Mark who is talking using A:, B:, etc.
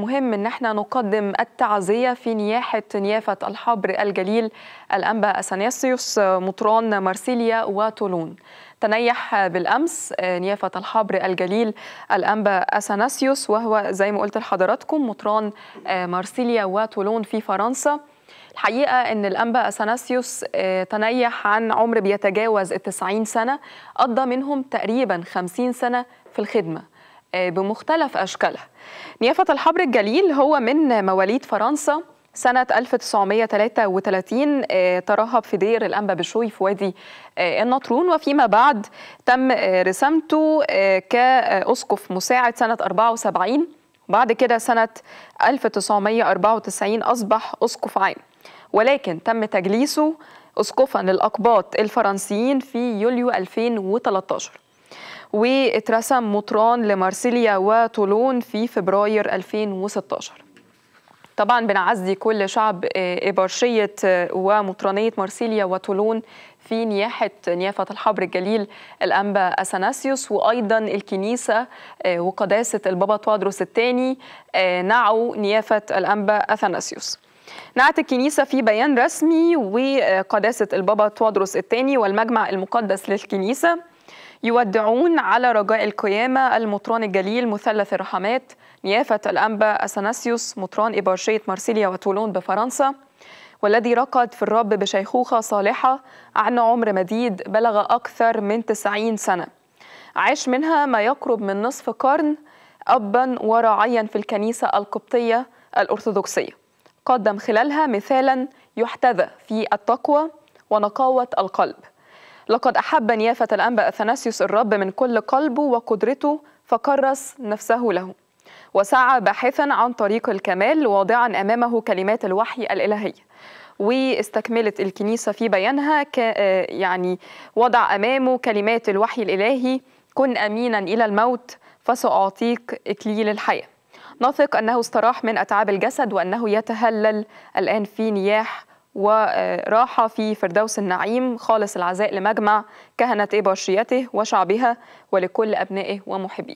A: مهم ان احنا نقدم التعزيه في نياحه نيافه الحبر الجليل الانبا اثناسيوس مطران مارسيليا وتولون تنيح بالامس آه، نيافه الحبر الجليل الانبا اثناسيوس وهو زي ما قلت لحضراتكم مطران آه، مارسيليا وتولون في فرنسا الحقيقة أن الأنبا أثناسيوس آه، تنيح عن عمر بيتجاوز التسعين سنة قضى منهم تقريبا خمسين سنة في الخدمة آه، بمختلف أشكالها نيافة الحبر الجليل هو من مواليد فرنسا سنة 1933 آه، ترهب في دير الأنبا بشوي في وادي آه، النطرون وفيما بعد تم رسمته كأسقف مساعد سنة 74 وبعد كده سنة 1994 أصبح أسقف عام ولكن تم تجليسه أسقفا للأقباط الفرنسيين في يوليو 2013 واترسم مطران لمارسيليا وطولون في فبراير 2016 طبعا بنعزي كل شعب آه، إبرشية آه، ومطرانية مارسيليا وطولون في نياحة نيافة الحبر الجليل الأنبا أثناسيوس وأيضا الكنيسة آه، وقداسة البابا توادروس الثاني نعوا نيافة الأنبا أثناسيوس نعت الكنيسة في بيان رسمي وقداسة البابا توادروس الثاني والمجمع المقدس للكنيسة يودعون على رجاء القيامة المطران الجليل مثلث الرحمات نيافة الأنبا أثناسيوس مطران إبارشية مارسيليا وتولون بفرنسا والذي رقد في الرب بشيخوخة صالحة عن عمر مديد بلغ أكثر من 90 سنة عاش منها ما يقرب من نصف قرن أبا ورعيا في الكنيسة القبطية الأرثوذكسية قدم خلالها مثالا يحتذى في التقوى ونقاوة القلب لقد أحب نيافة الأنبا أثناسيوس الرب من كل قلبه وقدرته فكرس نفسه له وسعى باحثا عن طريق الكمال واضعا أمامه كلمات الوحي الإلهية واستكملت الكنيسة في بيانها آه، يعني وضع أمامه كلمات الوحي الإلهي كن أمينا إلى الموت فسأعطيك إكليل الحياة نثق أنه استراح من أتعاب الجسد وأنه يتهلل الآن في نياح وراحة في فردوس النعيم خالص العزاء لمجمع كهنة إباشيته وشعبها ولكل أبنائه ومحبيه